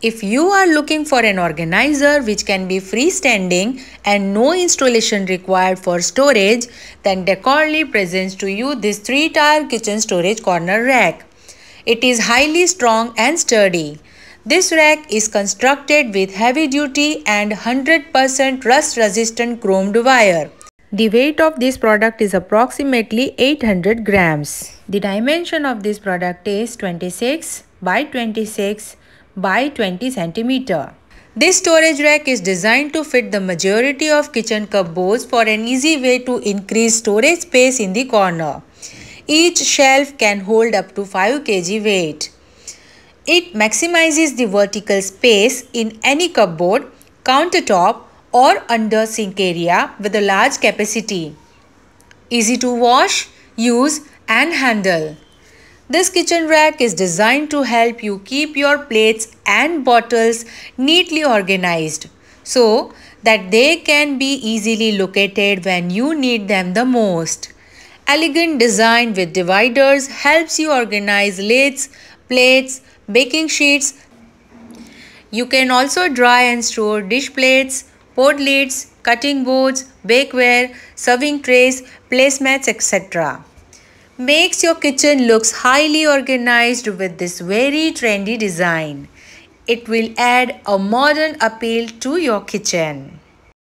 If you are looking for an organizer which can be freestanding and no installation required for storage, then Decorly presents to you this 3-tier kitchen storage corner rack. It is highly strong and sturdy. This rack is constructed with heavy-duty and 100% rust-resistant chromed wire. The weight of this product is approximately 800 grams. The dimension of this product is 26 by 26 by 20 centimeter. This storage rack is designed to fit the majority of kitchen cupboards for an easy way to increase storage space in the corner. Each shelf can hold up to 5 kg weight. It maximizes the vertical space in any cupboard, countertop or under sink area with a large capacity. Easy to wash, use and handle. This kitchen rack is designed to help you keep your plates and bottles neatly organized so that they can be easily located when you need them the most. Elegant design with dividers helps you organize lids, plates, baking sheets. You can also dry and store dish plates, pot lids, cutting boards, bakeware, serving trays, placemats, etc makes your kitchen looks highly organized with this very trendy design. It will add a modern appeal to your kitchen.